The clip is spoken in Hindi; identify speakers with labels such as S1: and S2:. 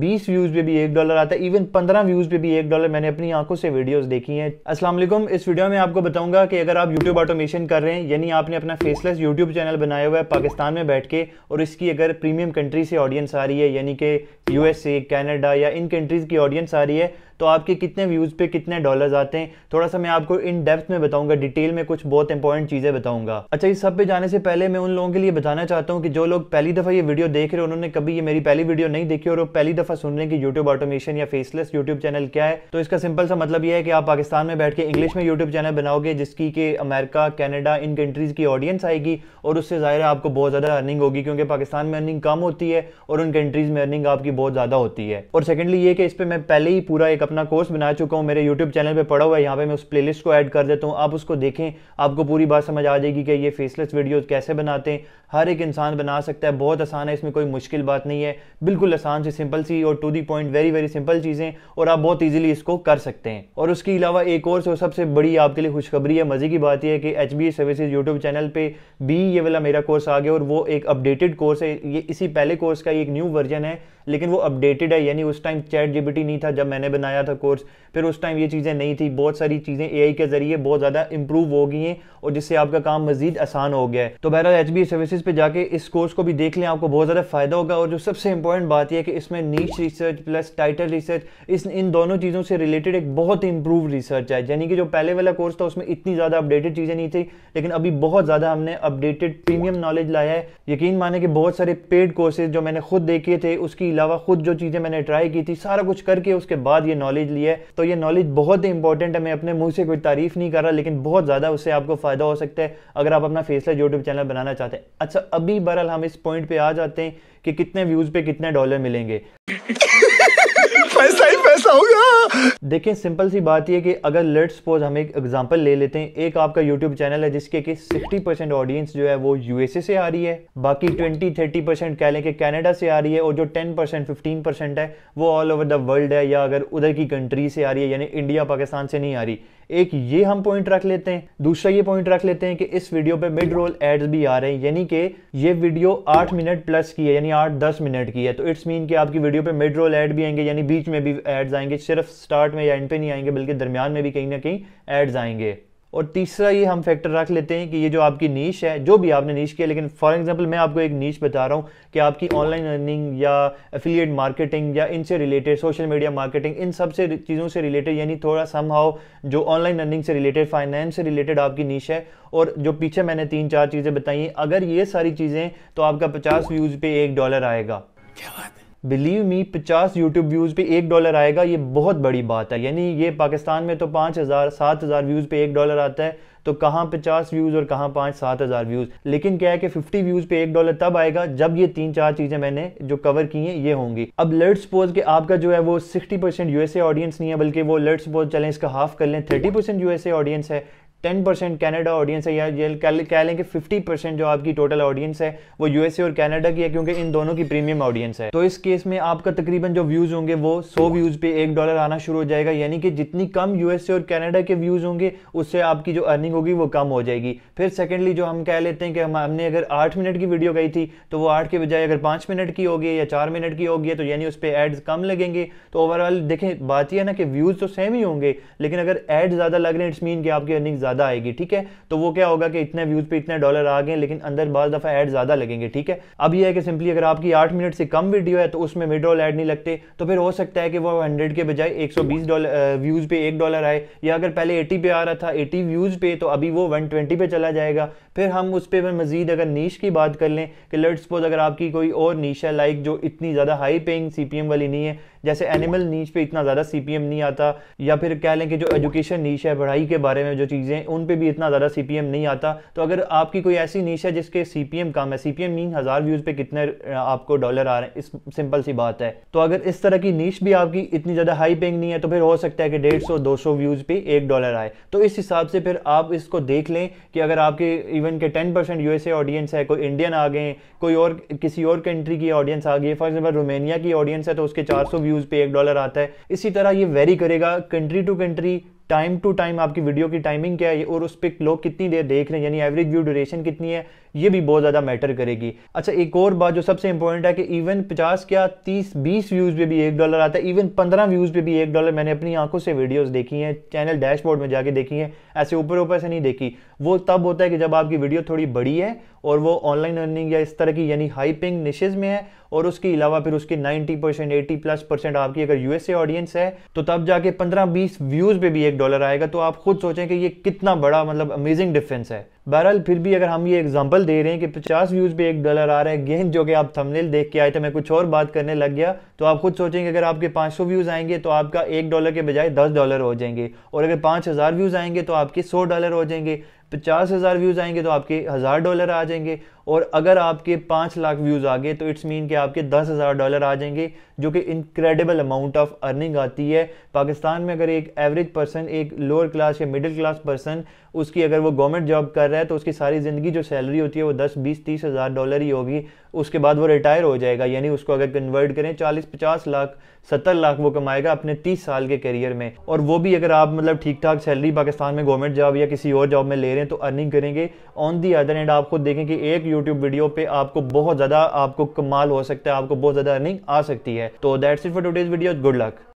S1: बीस व्यूज पे भी एक डॉलर आता है इवन पंद्रह व्यूज पे भी एक डॉलर मैंने अपनी आंखों से वीडियोस देखी हैं अस्सलाम वालेकुम इस वीडियो में आपको बताऊंगा कि अगर आप यूट्यूब ऑटोमेशन कर रहे हैं यानी आपने अपना फेसलेस यूट्यूब चैनल बनाया हुआ है पाकिस्तान में बैठ के और इसकी अगर प्रीमियम कंट्री से ऑडियंस आ रही है यानी कि यूएसए कैनेडा या इन कंट्रीज की ऑडियंस आ रही है तो आपके कितने व्यूज़ पे कितने डॉलर्स आते हैं थोड़ा सा मैं आपको इन डेप्थ में बताऊंगा डिटेल में कुछ बहुत इंपॉर्टेंट चीज़ें बताऊंगा अच्छा इस सब पे जाने से पहले मैं उन लोगों के लिए बताना चाहता हूँ कि जो लोग पहली दफ़ा ये वीडियो देख रहे हैं उन्होंने कभी ये मेरी पहली वीडियो नहीं देखी और वो पहली दफ़ा सुन रहे हैं कि यूट्यूब ऑटोमेशन या फेसलेस यूट्यूब चैनल क्या है तो इसका सिंपल सा मतलब यह है कि आप पाकिस्तान में बैठ के इंग्लिश में यूट्यूब चैनल बनाओगे जिसकी कि अमेरिका कैनेडा इन कंट्रीज़ की ऑडियंस आएगी और उससे ज़ाहिर है आपको बहुत ज़्यादा अर्निंग होगी क्योंकि पाकिस्तान में अर्निंग कम होती है और उन कंट्रीज़ में अर्निंग आपकी बहुत ज़्यादा होती है और सेकेंडली ये कि इस पर मैं पहले ही पूरा एक अपना कोर्स बना चुका हूँ मेरे यूट्यूब चैनल पे पड़ा हुआ है यहाँ पे मैं उस प्लेलिस्ट को ऐड कर देता हूँ आप उसको देखें आपको पूरी बात समझ आ जाएगी कि ये फेसलेस वीडियो कैसे बनाते हैं हर एक इंसान बना सकता है बहुत आसान है इसमें कोई मुश्किल बात नहीं है बिल्कुल आसान सी सिंपल सी और to the point very very simple चीज़ें और आप बहुत ईजिली इसको कर सकते हैं और उसके अलावा एक और सबसे बड़ी आपके लिए खुशखबरी है मज़े की बात यह है कि H B service YouTube channel पर भी ये वाला मेरा कोर्स आ गया और वो एक अपडेटेड कोर्स है ये इसी पहले कोर्स का एक न्यू वर्जन है लेकिन वो अपडेटेड है यानी उस टाइम चैट जीबीटी नहीं था जब मैंने बनाया बनाया था कोर्स फिर उस टाइम ये चीज़ें नहीं थी बहुत सारी चीज़ें ए के ज़रिए बहुत ज़्यादा इंप्रूव हो गई हैं और जिससे आपका काम मजीद आसान हो गया है तो बहरहाल एच बी सर्विसेज पर जाके इस कोर्स को भी देख लें आपको बहुत ज़्यादा फ़ायदा होगा और जो सबसे इंपॉर्टेंट बात यह कि इसमें नीच रिसर्च प्लस टाइटल रिसर्च इस इन दोनों चीज़ों से रिलेटेड एक बहुत ही इंप्रूव रिसर्च है यानी कि जो पहले वाला कोर्स था उसमें इतनी ज़्यादा अपडेटेड चीज़ें नहीं थी लेकिन अभी बहुत ज़्यादा हमने अपडेटेड प्रीमियम नॉलेज लाया है यकीन माने कि बहुत सारे पेड कोर्सेज जो मैंने खुद देखे थे उसके अलावा खुद जो चीज़ें मैंने ट्राई की थी सारा कुछ करके उसके बाद ये नॉलेज ली है तो ये नॉलेज बहुत ही इंपॉर्टेंट है मैं अपने मुंह से कोई तारीफ नहीं कर रहा लेकिन बहुत ज़्यादा उससे आपको फ़ायदा हो सकता है अगर आप अपना फेसलेस यूट्यूब चैनल बनाना चाहते हैं अच्छा अभी बरल हम इस पॉइंट पे आ जाते हैं कि कितने व्यूज़ पे कितने डॉलर मिलेंगे पैसा ही पैसा होगा देखें सिंपल सी बात यह कि अगर लेट सपोज हम एक एग्जांपल ले लेते हैं एक आपका यूट्यूब चैनल है जिसके कि 60 परसेंट ऑडियंस जो है वो यूएसए से आ रही है बाकी 20 30 परसेंट कह लें कि कैनेडा से आ रही है और जो 10 परसेंट फिफ्टीन परसेंट है वो ऑल ओवर द वर्ल्ड है या अगर उधर की कंट्री से आ रही है यानी इंडिया पाकिस्तान से नहीं आ रही एक ये हम पॉइंट रख लेते हैं दूसरा ये पॉइंट रख लेते हैं कि इस वीडियो पे मिड रोल एड्स भी आ रहे हैं यानी कि ये वीडियो आठ मिनट प्लस की है यानी आठ दस मिनट की है तो इट्स मीन कि आपकी वीडियो पे मिड रोल एड भी आएंगे यानी बीच में भी एड्स आएंगे सिर्फ स्टार्ट में या एंड पे नहीं आएंगे बल्कि दरमियान में भी कहीं ना कहीं एड्स आएंगे और तीसरा ये हम फैक्टर रख लेते हैं कि ये जो आपकी नीच है जो भी आपने नीच किया लेकिन फॉर एग्जांपल मैं आपको एक नीच बता रहा हूँ कि आपकी ऑनलाइन अर्निंग या एफिलिएट मार्केटिंग या इनसे रिलेटेड सोशल मीडिया मार्केटिंग इन सब से चीज़ों से रिलेटेड यानी थोड़ा सम जो ऑनलाइन अर्निंग से रिलेटेड फाइनेंस से रिलेटेड आपकी नीच है और जो पीछे मैंने तीन चार चीज़ें बताई हैं अगर ये सारी चीज़ें तो आपका पचास व्यूज़ पे एक डॉलर आएगा क्या बात है बिलीव मी 50 यूट्यूब व्यूज़ पे एक डॉलर आएगा ये बहुत बड़ी बात है यानी ये पाकिस्तान में तो पांच हज़ार सात हज़ार व्यूज़ पे एक डॉलर आता है तो कहाँ पचास व्यूज़ और कहाँ पांच सात हज़ार व्यूज़ लेकिन क्या है कि फिफ्टी व्यूज़ पे एक डॉलर तब आएगा जब ये तीन चार चीज़ें मैंने जो कवर की हैं ये होंगी अब लेट सपोज कि आपका जो है वो सिक्सटी परसेंट यूएसए ऑडियंस नहीं है बल्कि वो लेट सपोज चलें इसका हाफ कर लें थर्टी परसेंट यूएसए ऑडियंस है टेन परसेंट कैनेडा ऑडियंस है या ये कह लें कि फिफ्टी परसेंट जो आपकी टोटल ऑडियंस है वो यूएसए और कैनेडा की है क्योंकि इन दोनों की प्रीमियम ऑडियंस है तो इस केस में आपका तकरीबन जो व्यूज होंगे वो सौ व्यूज पे एक डॉलर आना शुरू हो जाएगा यानी कि जितनी कम यूएसए और कैनेडा के व्यूज होंगे उससे आपकी जो अर्निंग होगी वो कम हो जाएगी फिर सेकेंडली जो हम कह लेते हैं कि हमने अगर आठ मिनट की वीडियो गई थी तो वो आठ के बजाय अगर पांच मिनट की होगी या चार मिनट की होगी तो यानी उस पर एड्स कम लगेंगे तो ओवरऑल देखें बात यह ना कि व्यूज तो सेम ही होंगे लेकिन अगर एड ज़्यादा लग रहे हैं इट्स मीन कि आपकी अर्निंग ज्यादा आएगी ठीक है तो वो क्या होगा कि इतने व्यूज पे इतने डॉलर आ गए लेकिन अंदर बार दफा एड ज्यादा लगेंगे ठीक है अब यह है कि सिंपली अगर आपकी आठ मिनट से कम वीडियो है तो उसमें विड्रॉल एड नहीं लगते तो फिर हो सकता है कि वो हंड्रेड के बजाय एक व्यूज पे एक डॉलर आए या अगर पहले एटी पे आ रहा था एटी व्यूज पे तो अभी वो वन पे चला जाएगा फिर हम उस पर मजीद अगर नीच की बात कर लें कि लेट सपोज अगर आपकी कोई और नीच है लाइक जो इतनी ज़्यादा हाई पेइंग सीपीएम वाली नहीं है जैसे एनिमल नीच पे इतना ज़्यादा सीपीएम नहीं आता या फिर कह लें कि जो एजुकेशन नीच है पढ़ाई के बारे में जो चीज़ें चीज़ें उन पे भी इतना ज़्यादा सी नहीं आता तो अगर आपकी कोई ऐसी नीच है जिसके सी कम है सी पी मीन हज़ार व्यूज़ पे कितने आपको डॉलर आ रहे हैं इस सिंपल सी बात है तो अगर इस तरह की नीच भी आपकी इतनी ज़्यादा हाई पेंग नहीं है तो फिर हो सकता है कि डेढ़ सौ दो सौ व्यूज़ पे एक डॉलर आए तो इस हिसाब से फिर आप इसको देख लें कि अगर आपके इवन के टेन परसेंट यूएसए ऑडियंस है कोई इंडियन आ गए कोई और किसी और कंट्री की ऑडियंस आ गई है फॉर एग्जाम्पल रोमेनिया की ऑडियंस है तो उसके चार सौ व्यूज़ पे एक डॉलर आता है इसी तरह ये वेरी करेगा country to country time to time आपकी वीडियो की टाइमिंग क्या है और उस पर लोग कितनी देर देख रहे हैं यानी एवरेज व्यू ड्यूरेशन कितनी है ये भी बहुत ज़्यादा मैटर करेगी अच्छा एक और बात जो सबसे इंपॉर्टेंट है कि इवन 50 क्या 30 20 व्यूज़ पे भी एक डॉलर आता है इवन 15 व्यूज़ पे भी एक डॉलर मैंने अपनी आंखों से वीडियोज देखी हैं चैनल डैशबोर्ड में जाके देखी हैं ऐसे ऊपर ऊपर से नहीं देखी वो तब होता है कि जब आपकी वीडियो थोड़ी बड़ी है और वो ऑनलाइन अर्निंग या इस तरह की यानी हाइपिंग निशेज में है और उसके अलावा फिर उसके 90 परसेंट एटी प्लस परसेंट आपकी अगर यूएसए ऑडियंस है तो तब जाके 15-20 व्यूज पे भी एक डॉलर आएगा तो आप खुद सोचें कि ये कितना बड़ा मतलब अमेजिंग डिफरेंस है बहरहाल फिर भी अगर हम ये एग्जांपल दे रहे हैं कि 50 व्यूज पे एक डॉलर आ रहा है गेंद जो कि आप थंबनेल देख के आए थे मैं कुछ और बात करने लग गया तो आप खुद सोचेंगे अगर आपके 500 व्यूज आएंगे तो आपका एक डॉलर के बजाय 10 डॉलर हो जाएंगे और अगर 5000 व्यूज आएंगे तो आपके 100 डॉलर हो जाएंगे पचास हज़ार व्यूज़ आएंगे तो आपके हज़ार डॉलर आ जाएंगे और अगर आपके पाँच लाख व्यूज़ आ गए तो इट्स मीन कि आपके दस हज़ार डॉलर आ जाएंगे जो कि इनक्रेडिबल अमाउंट ऑफ अर्निंग आती है पाकिस्तान में अगर एक एवरेज पर्सन एक लोअर क्लास या मिडिल क्लास पर्सन उसकी अगर वो गवर्नमेंट जॉब कर रहा है तो उसकी सारी ज़िंदगी जो सैलरी होती है वो दस बीस तीस हज़ार डॉलर ही होगी उसके बाद वो रिटायर हो जाएगा यानी उसको अगर कन्वर्ट करें चालीस पचास लाख सत्तर लाख वो कमाएगा अपने तीस साल के करियर में और वो भी अगर आप मतलब ठीक ठाक सैलरी पाकिस्तान में गवर्नमेंट जॉब या किसी और जॉब में ले रहे हैं हैं तो अर्निंग करेंगे ऑन दी अदर एंड आपको देखें कि एक यूट्यूब वीडियो पे आपको बहुत ज़्यादा आपको कमाल हो सकता है आपको बहुत ज़्यादा अर्निंग आ सकती है तो that's it for today's video good luck